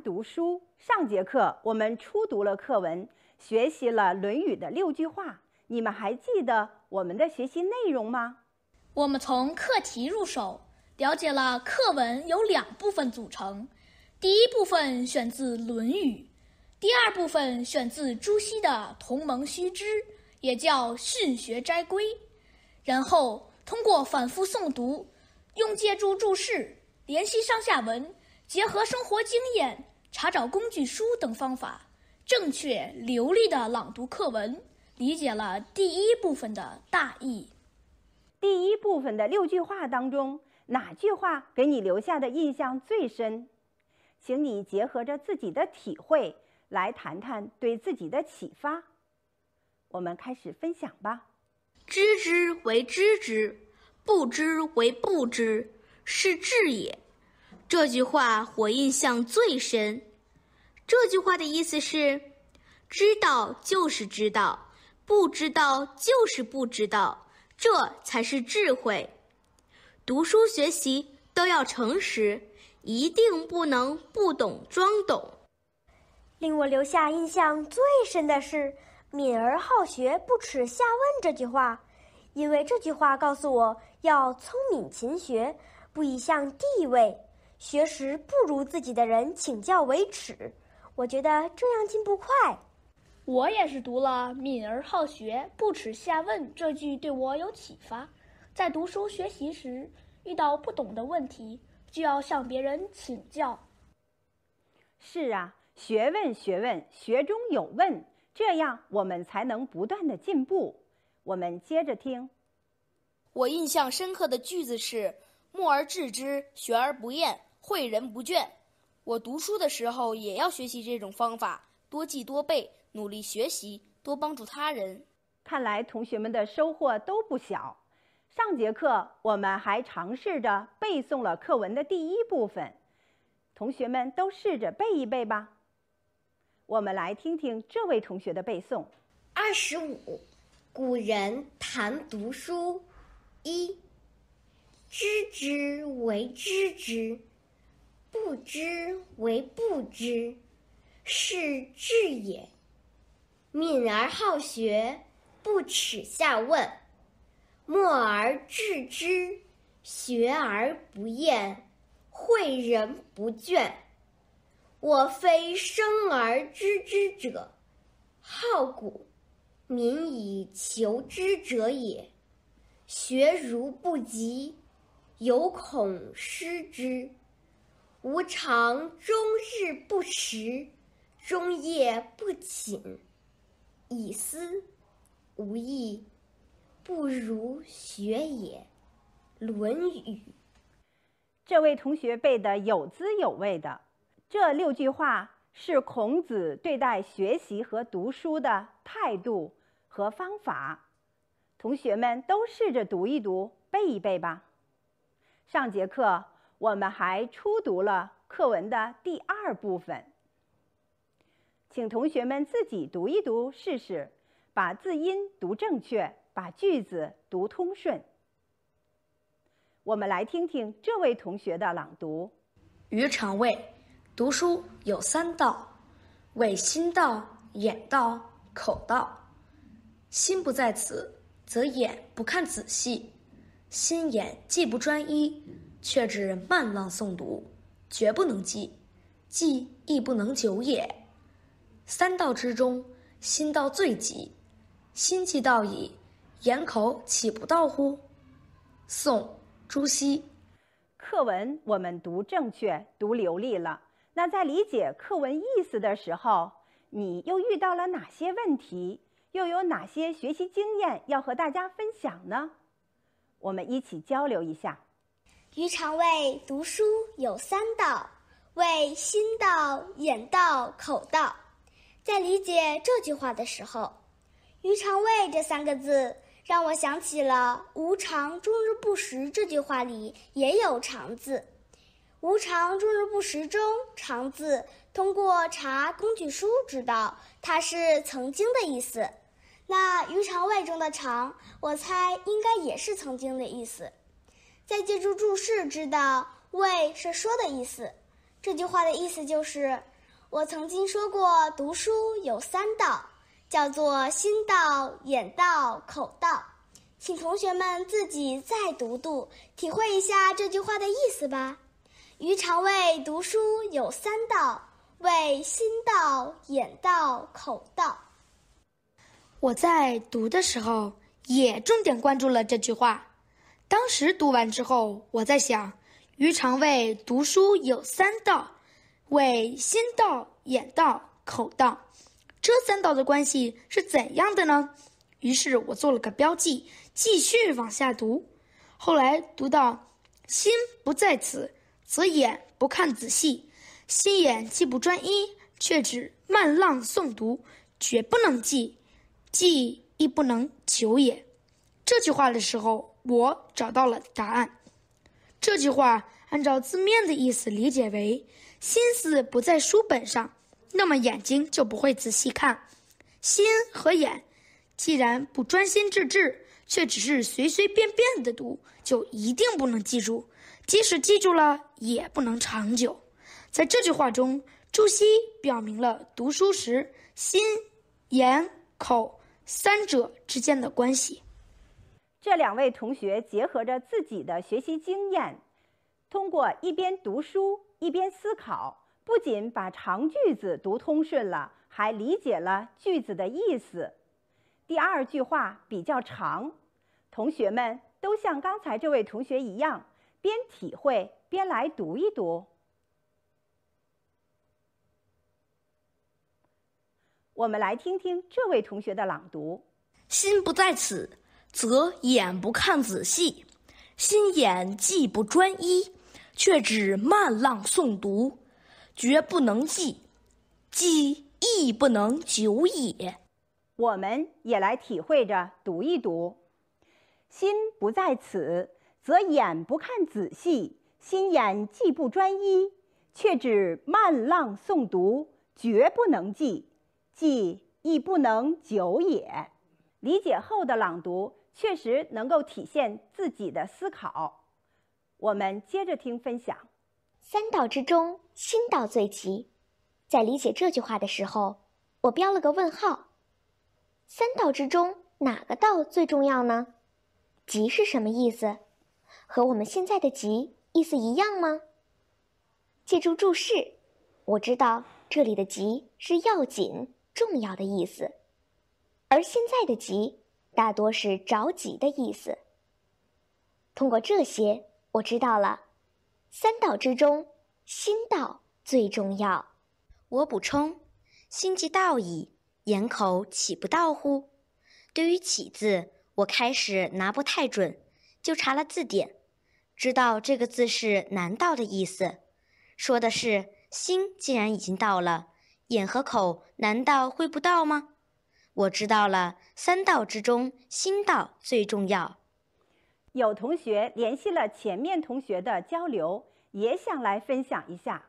读书。上节课我们初读了课文，学习了《论语》的六句话。你们还记得我们的学习内容吗？我们从课题入手，了解了课文由两部分组成。第一部分选自《论语》，第二部分选自朱熹的《同盟须知》，也叫《训学斋规》。然后通过反复诵读，用借助注释，联系上下文，结合生活经验。查找工具书等方法，正确流利的朗读课文，理解了第一部分的大意。第一部分的六句话当中，哪句话给你留下的印象最深？请你结合着自己的体会来谈谈对自己的启发。我们开始分享吧。“知之为知之，不知为不知，是知也。”这句话我印象最深。这句话的意思是：知道就是知道，不知道就是不知道，这才是智慧。读书学习都要诚实，一定不能不懂装懂。令我留下印象最深的是“敏而好学，不耻下问”这句话，因为这句话告诉我要聪明勤学，不以向地位、学识不如自己的人请教为耻。我觉得这样进步快。我也是读了“敏而好学，不耻下问”这句对我有启发，在读书学习时遇到不懂的问题，就要向别人请教。是啊，学问学问，学中有问，这样我们才能不断的进步。我们接着听，我印象深刻的句子是“默而识之，学而不厌，诲人不倦”。我读书的时候也要学习这种方法，多记多背，努力学习，多帮助他人。看来同学们的收获都不小。上节课我们还尝试着背诵了课文的第一部分，同学们都试着背一背吧。我们来听听这位同学的背诵。二十五，古人谈读书，一，知之为知之。不知为不知，是知也。敏而好学，不耻下问，默而致之，学而不厌，诲人不倦。我非生而知之者，好古，敏以求之者也。学如不及，犹恐失之。吾尝终日不食，终夜不寝，以思，无益，不如学也，《论语》。这位同学背的有滋有味的。这六句话是孔子对待学习和读书的态度和方法。同学们都试着读一读、背一背吧。上节课。我们还初读了课文的第二部分，请同学们自己读一读试试，把字音读正确，把句子读通顺。我们来听听这位同学的朗读：“余尝谓，读书有三到，谓心到、眼到、口到。心不在此，则眼不看仔细，心眼既不专一。”却只慢浪诵读，决不能记；记亦不能久也。三到之中，心到最急。心既到矣，眼口岂不到乎？宋·朱熹。课文我们读正确、读流利了。那在理解课文意思的时候，你又遇到了哪些问题？又有哪些学习经验要和大家分享呢？我们一起交流一下。余尝谓读书有三到，谓心到、眼到、口到。在理解这句话的时候，“余尝谓”这三个字让我想起了“无常终日不食”这句话里也有“常”字。“无常终日不食”中“常”字，通过查工具书知道它是曾经的意思。那“余尝谓”中的“常”，我猜应该也是曾经的意思。再借助注释知道“为”是说的意思，这句话的意思就是：我曾经说过读书有三到，叫做心到、眼到、口到。请同学们自己再读读，体会一下这句话的意思吧。余尝谓读书有三到，谓心到、眼到、口到。我在读的时候也重点关注了这句话。当时读完之后，我在想：“余尝谓读书有三到，谓心到、眼到、口到。这三道的关系是怎样的呢？”于是我做了个标记，继续往下读。后来读到“心不在此，则眼不看仔细；心眼既不专一，却只漫浪诵读，绝不能记，记亦不能久也。”这句话的时候。我找到了答案。这句话按照字面的意思理解为：心思不在书本上，那么眼睛就不会仔细看。心和眼既然不专心致志，却只是随随便便的读，就一定不能记住。即使记住了，也不能长久。在这句话中，朱熹表明了读书时心、眼、口三者之间的关系。这两位同学结合着自己的学习经验，通过一边读书一边思考，不仅把长句子读通顺了，还理解了句子的意思。第二句话比较长，同学们都像刚才这位同学一样，边体会边来读一读。我们来听听这位同学的朗读：“心不在此。”则眼不看仔细，心眼既不专一，却只漫浪诵读，绝不能记，记亦不能久也。我们也来体会着读一读：心不在此，则眼不看仔细；心眼既不专一，却只漫浪诵读，绝不能记，记亦不能久也。理解后的朗读。确实能够体现自己的思考。我们接着听分享。三道之中，心道最急。在理解这句话的时候，我标了个问号。三道之中，哪个道最重要呢？急是什么意思？和我们现在的急意思一样吗？借助注释，我知道这里的急是要紧、重要的意思，而现在的急。大多是着急的意思。通过这些，我知道了，三道之中，心道最重要。我补充：心即道矣，眼口岂不到乎？对于“起”字，我开始拿不太准，就查了字典，知道这个字是难道”的意思。说的是心既然已经到了，眼和口难道会不到吗？我知道了，三道之中，心道最重要。有同学联系了前面同学的交流，也想来分享一下。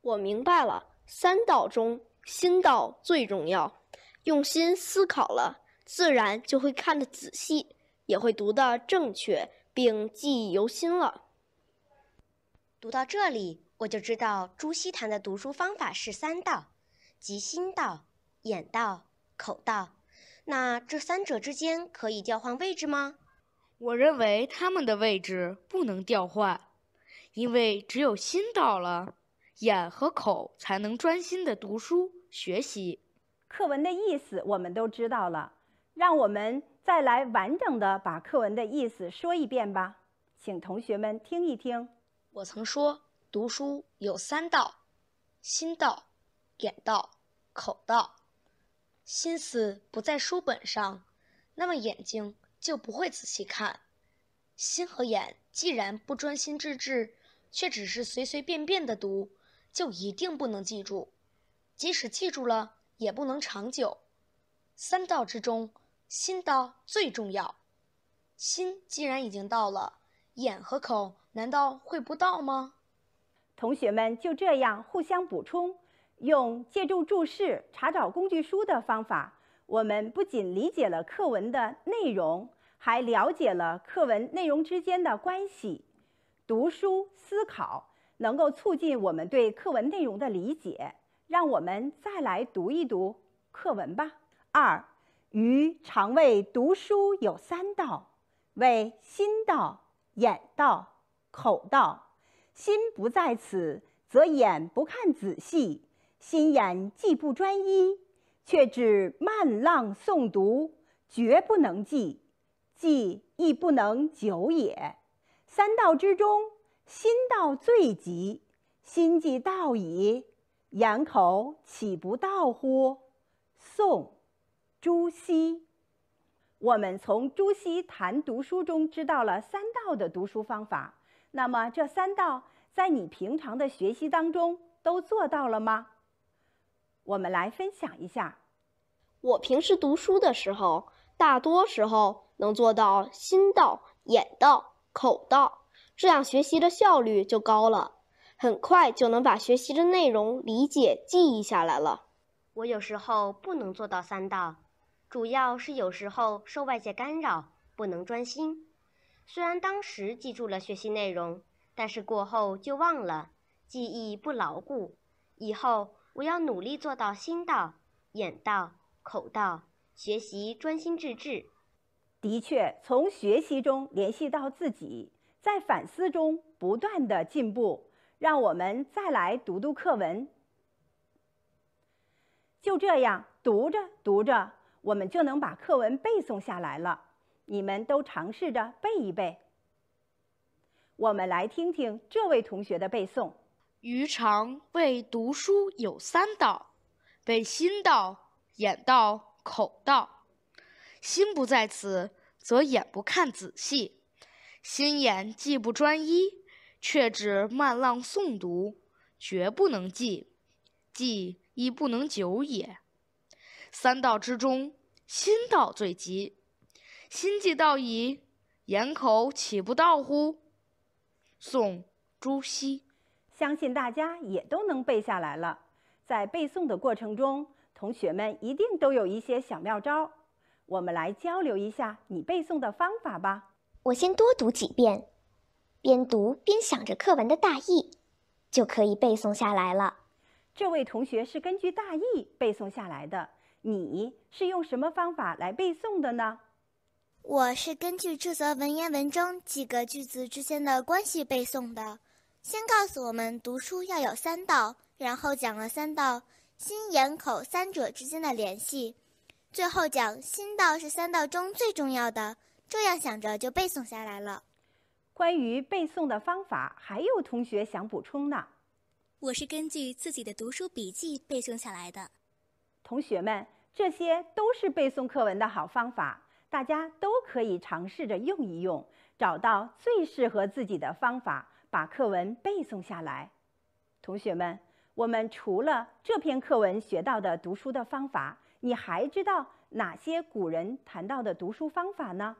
我明白了，三道中，心道最重要。用心思考了，自然就会看得仔细，也会读得正确，并记忆犹新了。读到这里，我就知道朱熹谈的读书方法是三道，即心道、眼道。口道，那这三者之间可以调换位置吗？我认为他们的位置不能调换，因为只有心到了，眼和口才能专心的读书学习。课文的意思我们都知道了，让我们再来完整的把课文的意思说一遍吧，请同学们听一听。我曾说，读书有三道：心道、眼道、口道。心思不在书本上，那么眼睛就不会仔细看。心和眼既然不专心致志，却只是随随便便的读，就一定不能记住。即使记住了，也不能长久。三道之中，心道最重要。心既然已经到了，眼和口难道会不到吗？同学们就这样互相补充。用借助注释查找工具书的方法，我们不仅理解了课文的内容，还了解了课文内容之间的关系。读书思考能够促进我们对课文内容的理解。让我们再来读一读课文吧。二，余尝谓读书有三到，谓心到、眼到、口到。心不在此，则眼不看仔细。心眼既不专一，却只漫浪诵读，绝不能记，记亦不能久也。三到之中心到最急，心既到矣，眼口岂不到乎？宋，朱熹。我们从朱熹谈读书中知道了三道的读书方法。那么，这三道在你平常的学习当中都做到了吗？我们来分享一下，我平时读书的时候，大多时候能做到心到、眼到、口到，这样学习的效率就高了，很快就能把学习的内容理解、记忆下来了。我有时候不能做到三到，主要是有时候受外界干扰，不能专心。虽然当时记住了学习内容，但是过后就忘了，记忆不牢固。以后。我要努力做到心到、眼到、口到，学习专心致志。的确，从学习中联系到自己，在反思中不断的进步。让我们再来读读课文。就这样读着读着，我们就能把课文背诵下来了。你们都尝试着背一背。我们来听听这位同学的背诵。余尝谓读书有三到，谓心到、眼到、口到。心不在此，则眼不看仔细；心眼既不专一，却只漫浪诵读，绝不能记，记亦不能久也。三到之中，心到最急。心既到矣，眼口岂不到乎？宋·朱熹。相信大家也都能背下来了。在背诵的过程中，同学们一定都有一些小妙招。我们来交流一下你背诵的方法吧。我先多读几遍，边读边想着课文的大意，就可以背诵下来了。这位同学是根据大意背诵下来的。你是用什么方法来背诵的呢？我是根据这则文言文中几个句子之间的关系背诵的。先告诉我们读书要有三到，然后讲了三到心眼口三者之间的联系，最后讲心到是三到中最重要的。这样想着就背诵下来了。关于背诵的方法，还有同学想补充呢？我是根据自己的读书笔记背诵下来的。同学们，这些都是背诵课文的好方法，大家都可以尝试着用一用，找到最适合自己的方法。把课文背诵下来，同学们，我们除了这篇课文学到的读书的方法，你还知道哪些古人谈到的读书方法呢？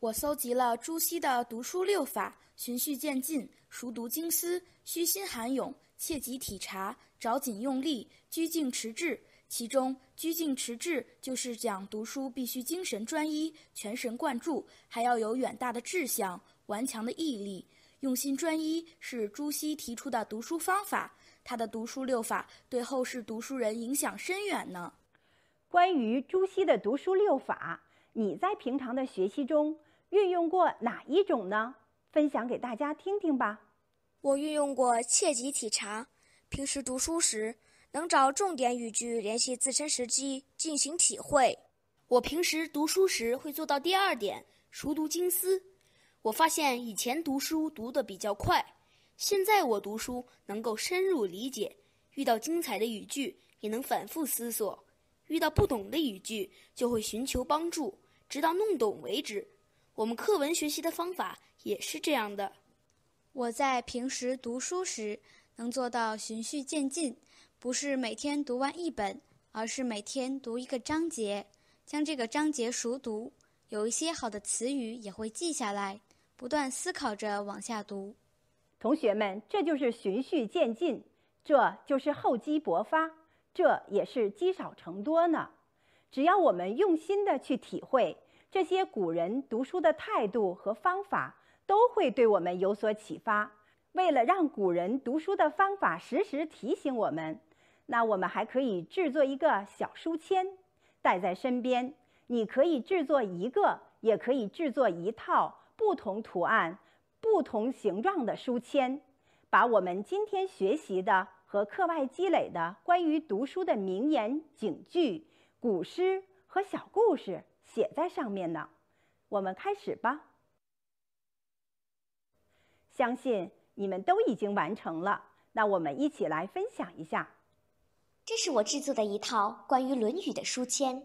我搜集了朱熹的读书六法：循序渐进、熟读精思、虚心涵勇，切忌体察、着紧用力、拘敬持志。其中，拘敬持志就是讲读书必须精神专一、全神贯注，还要有远大的志向、顽强的毅力。用心专一是朱熹提出的读书方法，他的读书六法对后世读书人影响深远呢。关于朱熹的读书六法，你在平常的学习中运用过哪一种呢？分享给大家听听吧。我运用过切己体察，平时读书时能找重点语句，联系自身实际进行体会。我平时读书时会做到第二点，熟读经思。我发现以前读书读得比较快，现在我读书能够深入理解，遇到精彩的语句也能反复思索，遇到不懂的语句就会寻求帮助，直到弄懂为止。我们课文学习的方法也是这样的。我在平时读书时能做到循序渐进，不是每天读完一本，而是每天读一个章节，将这个章节熟读，有一些好的词语也会记下来。不断思考着往下读，同学们，这就是循序渐进，这就是厚积薄发，这也是积少成多呢。只要我们用心的去体会这些古人读书的态度和方法，都会对我们有所启发。为了让古人读书的方法时时提醒我们，那我们还可以制作一个小书签，带在身边。你可以制作一个，也可以制作一套。不同图案、不同形状的书签，把我们今天学习的和课外积累的关于读书的名言警句、古诗和小故事写在上面呢。我们开始吧。相信你们都已经完成了，那我们一起来分享一下。这是我制作的一套关于《论语》的书签，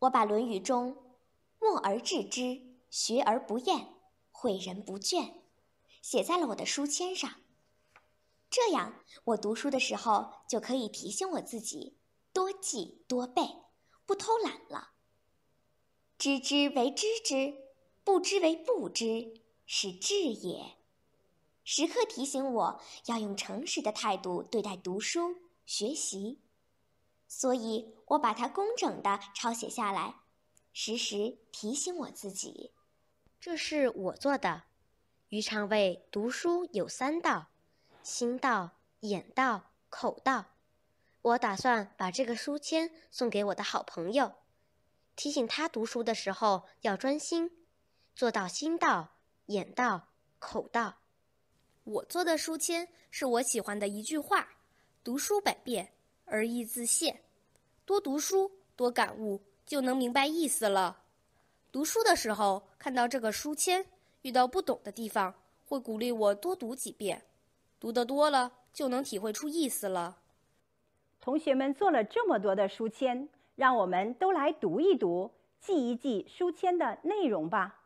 我把《论语》中“默而致之”。学而不厌，诲人不倦，写在了我的书签上。这样，我读书的时候就可以提醒我自己，多记多背，不偷懒了。知之为知之，不知为不知，是知也。时刻提醒我要用诚实的态度对待读书学习，所以我把它工整地抄写下来，时时提醒我自己。这是我做的，余长卫读书有三到：心到、眼到、口到。我打算把这个书签送给我的好朋友，提醒他读书的时候要专心，做到心到、眼到、口到。我做的书签是我喜欢的一句话：“读书百遍，而义自现。”多读书、多感悟，就能明白意思了。读书的时候看到这个书签，遇到不懂的地方，会鼓励我多读几遍，读得多了就能体会出意思了。同学们做了这么多的书签，让我们都来读一读，记一记书签的内容吧。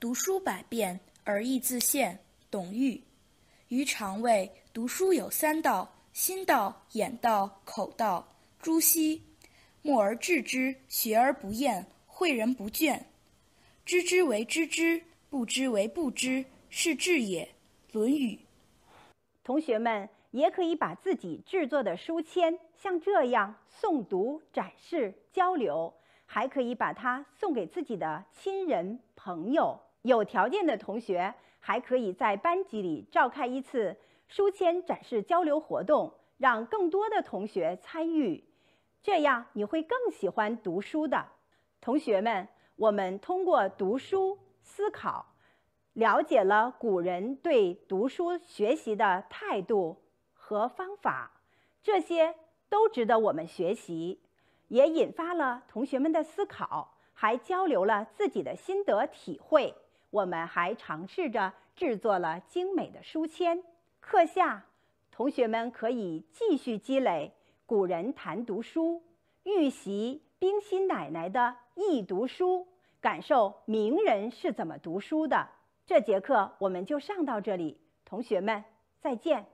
读书百遍，而义自见。董玉。于尝谓读书有三到：心到、眼到、口到。朱熹。默而识之，学而不厌，诲人不倦。知之为知之，不知为不知，是知也，《论语》。同学们也可以把自己制作的书签像这样诵读、展示、交流，还可以把它送给自己的亲人、朋友。有条件的同学还可以在班级里召开一次书签展示交流活动，让更多的同学参与，这样你会更喜欢读书的。同学们。我们通过读书思考，了解了古人对读书学习的态度和方法，这些都值得我们学习，也引发了同学们的思考，还交流了自己的心得体会。我们还尝试着制作了精美的书签。课下，同学们可以继续积累古人谈读书、预习。冰心奶奶的《易读书》，感受名人是怎么读书的。这节课我们就上到这里，同学们再见。